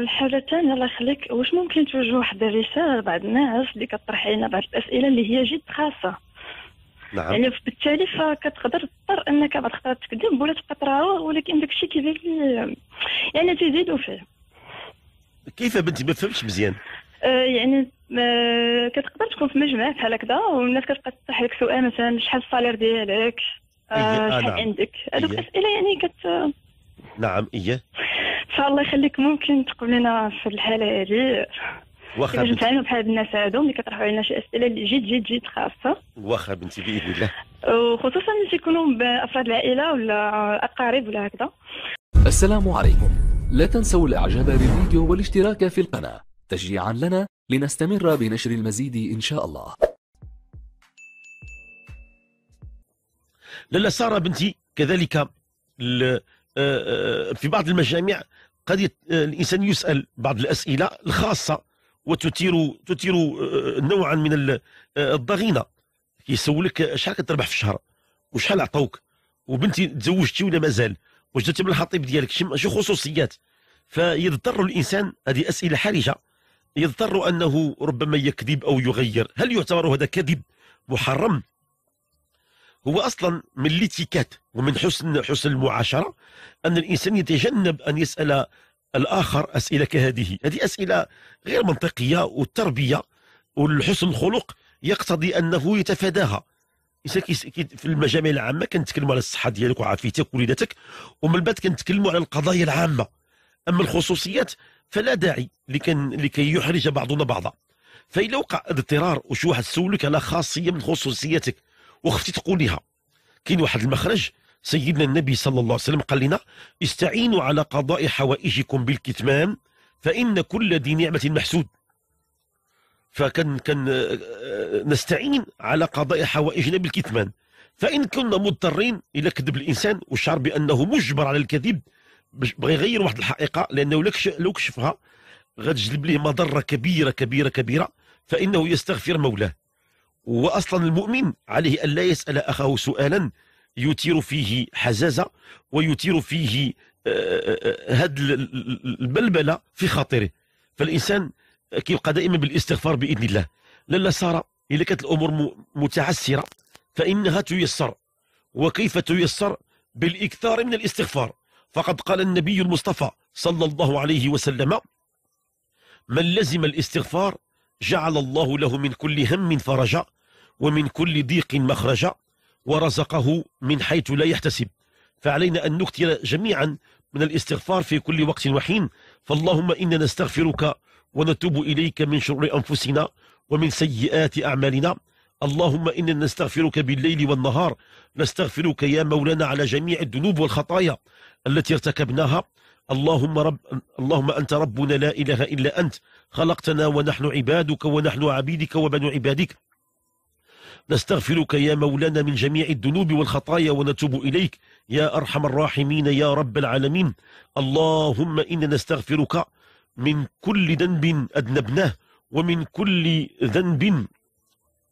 الحاله الثانيه الله يخليك واش ممكن توجه واحد الرساله لبعض الناس اللي كطرح علينا بعض الاسئله اللي هي جد خاصه نعم يعني بالتالي فكتقدر تضطر انك بعض الخطرات تكذب ولا تبقى تراوغ ولكن داك الشيء كيزيد يعني تزيدوا فيه كيف بنتي ما فهمتش مزيان آه، يعني آه، كتقدر تكون في مجمع بحال هكذا والناس كتبقى تطرح لك سؤال مثلا شحال الصالير ديالك آه، إيه، شحال نعم. عندك هذوك إيه. الاسئله يعني كت نعم اييه شاء الله يخليك ممكن تقول لنا في الحاله هذه واخا بنتي بحال الناس هادو اللي كطرحوا علينا شي اسئله جد جد جد خاصه واخا بنتي باذن الله وخصوصا ملي تيكونوا بافراد العائله ولا اقارب ولا هكذا السلام عليكم لا تنسوا الاعجاب بالفيديو والاشتراك في القناه تشجيعا لنا لنستمر بنشر المزيد ان شاء الله لا لا ساره بنتي كذلك آه، آه، في بعض المجامع قد يت... آه، الانسان يسال بعض الاسئله الخاصه وتثير تثير آه، نوعا من آه، الضغينه يسولك شحال كتربح في الشهر وشحال عطوك وبنتي تزوجتي ولا مازال واش درتي من الحطيب ديالك شي خصوصيات فيضطر الانسان هذه اسئله حرجه يضطر انه ربما يكذب او يغير هل يعتبر هذا كذب محرم هو اصلا من الاتيكات ومن حسن حسن المعاشره ان الانسان يتجنب ان يسال الاخر اسئله كهذه هذه اسئله غير منطقيه والتربيه والحسن الخلق يقتضي انه يتفاداها الانسان في المجامع العامه كنتكلموا على الصحه ديالك وعافيتك ووليداتك ومن بعد كنتكلموا على القضايا العامه اما الخصوصيات فلا داعي لكي لكي يحرج بعضنا بعضا فإذا وقع اضطرار وشي واحد سولك على خاصيه من خصوصيتك وخفتي تقوليها كاين واحد المخرج سيدنا النبي صلى الله عليه وسلم قال لنا استعينوا على قضاء حوائجكم بالكتمان فإن كل ذي نعمة محسود فكن كن آه، آه، نستعين على قضاء حوائجنا بالكتمان فإن كنا مضطرين إلى كذب الإنسان وشعر بأنه مجبر على الكذب بغى يغير واحد الحقيقة لأنه لو كشفها غتجلب ليه مضرة كبيرة كبيرة كبيرة فإنه يستغفر مولاه وأصلا المؤمن عليه أن لا يسأل أخاه سؤالا يثير فيه حزازة ويثير فيه هاد آه، آه، آه، البلبلة في خاطره فالإنسان كيبقى دائما بالاستغفار بإذن الله لالا سارة إذا كانت الأمور متعسرة فإنها تيسر وكيف تيسر بالإكثار من الاستغفار فقد قال النبي المصطفى صلى الله عليه وسلم من لزم الاستغفار جعل الله له من كل هم فرجا ومن كل ضيق مخرجا ورزقه من حيث لا يحتسب فعلينا أن نكثر جميعا من الاستغفار في كل وقت وحين فاللهم إنا نستغفرك ونتوب إليك من شرور أنفسنا ومن سيئات أعمالنا اللهم إنا نستغفرك بالليل والنهار نستغفرك يا مولانا على جميع الذنوب والخطايا التي ارتكبناها اللهم رب اللهم أنت ربنا لا إله إلا أنت خلقتنا ونحن عبادك ونحن عبيدك وبنو عبادك نستغفرك يا مولانا من جميع الذنوب والخطايا ونتوب إليك يا أرحم الراحمين يا رب العالمين اللهم إنا نستغفرك من كل ذنب أذنبناه ومن كل ذنب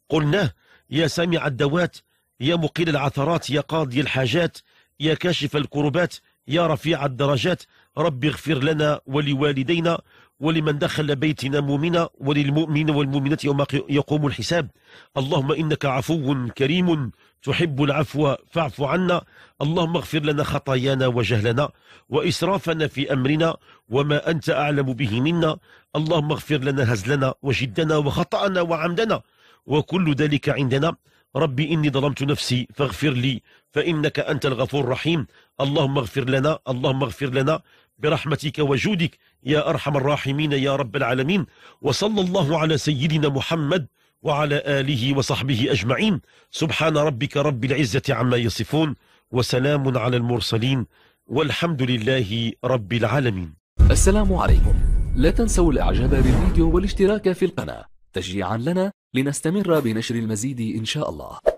قلناه يا سامع الدوات يا مقيل العثرات يا قاضي الحاجات يا كاشف الكربات يا رفيع الدرجات رب اغفر لنا ولوالدينا ولمن دخل بيتنا مؤمنا وللمؤمن والمؤمنات يوم يقوم الحساب اللهم إنك عفو كريم تحب العفو فاعف عنا اللهم اغفر لنا خطايانا وجهلنا وإسرافنا في أمرنا وما أنت أعلم به منا اللهم اغفر لنا هزلنا وجدنا وخطأنا وعمدنا وكل ذلك عندنا ربي إني ظلمت نفسي فاغفر لي فإنك أنت الغفور الرحيم اللهم اغفر لنا اللهم اغفر لنا برحمتك وجودك يا أرحم الراحمين يا رب العالمين وصلى الله على سيدنا محمد وعلى آله وصحبه أجمعين سبحان ربك رب العزة عما يصفون وسلام على المرسلين والحمد لله رب العالمين السلام عليكم لا تنسوا الاعجاب بالفيديو والاشتراك في القناة تشجيعا لنا لنستمر بنشر المزيد إن شاء الله